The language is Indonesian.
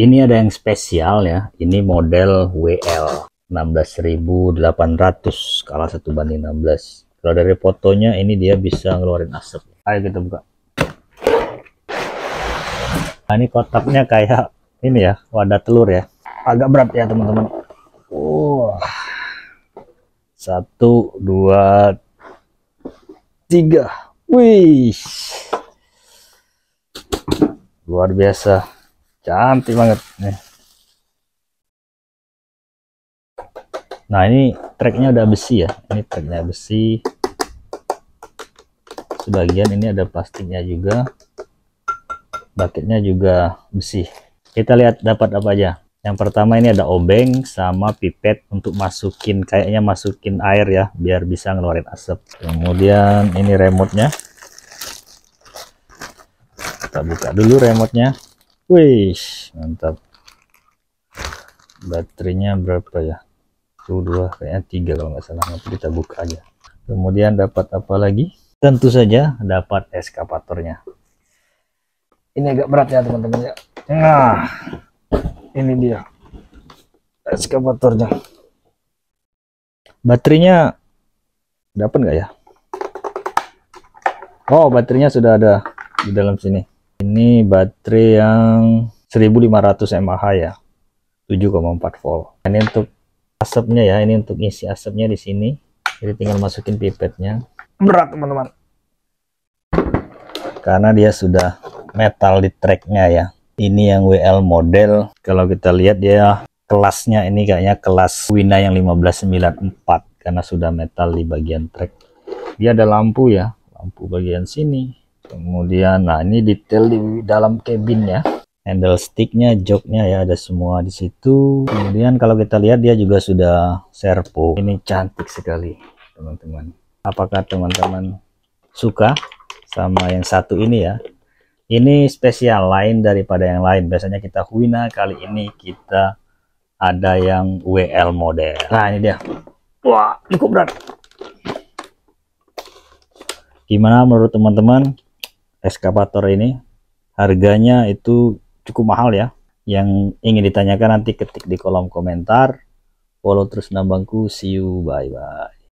Ini ada yang spesial ya. Ini model WL 16800 skala 1 banding 16. Kalau dari fotonya ini dia bisa ngeluarin asap. Ayo kita buka. Nah, ini kotaknya kayak ini ya, wadah telur ya. Agak berat ya, teman-teman. Wow. Satu, dua, tiga. Wih. Luar biasa cantik banget nih nah ini tracknya udah besi ya ini tracknya besi sebagian ini ada plastiknya juga bucketnya juga besi kita lihat dapat apa aja yang pertama ini ada obeng sama pipet untuk masukin kayaknya masukin air ya biar bisa ngeluarin asap kemudian ini remote nya kita buka dulu remote nya Wih, mantap. Baterainya berapa ya? Itu dua, kayaknya tiga kalau nggak salah. Nanti kita buka aja. Kemudian dapat apa lagi? Tentu saja dapat eskapatornya. Ini agak berat ya teman-teman ya. Nah, ini dia eskapatornya. Baterainya dapat nggak ya? Oh, baterainya sudah ada di dalam sini. Ini baterai yang 1500 mAh ya. 7,4 volt. Ini untuk asapnya ya, ini untuk isi asapnya di sini. Jadi tinggal masukin pipetnya. Berat, teman-teman. Karena dia sudah metal di tracknya ya. Ini yang WL model. Kalau kita lihat dia kelasnya ini kayaknya kelas Wina yang 1594 karena sudah metal di bagian track. Dia ada lampu ya, lampu bagian sini, kemudian nah ini detail di dalam cabin ya handle sticknya joknya ya ada semua di situ kemudian kalau kita lihat dia juga sudah servo ini cantik sekali teman-teman apakah teman-teman suka sama yang satu ini ya ini spesial lain daripada yang lain biasanya kita Huina kali ini kita ada yang WL model nah ini dia wah cukup berat gimana menurut teman-teman eskavator ini harganya itu cukup mahal ya yang ingin ditanyakan nanti ketik di kolom komentar follow terus nambangku see you bye bye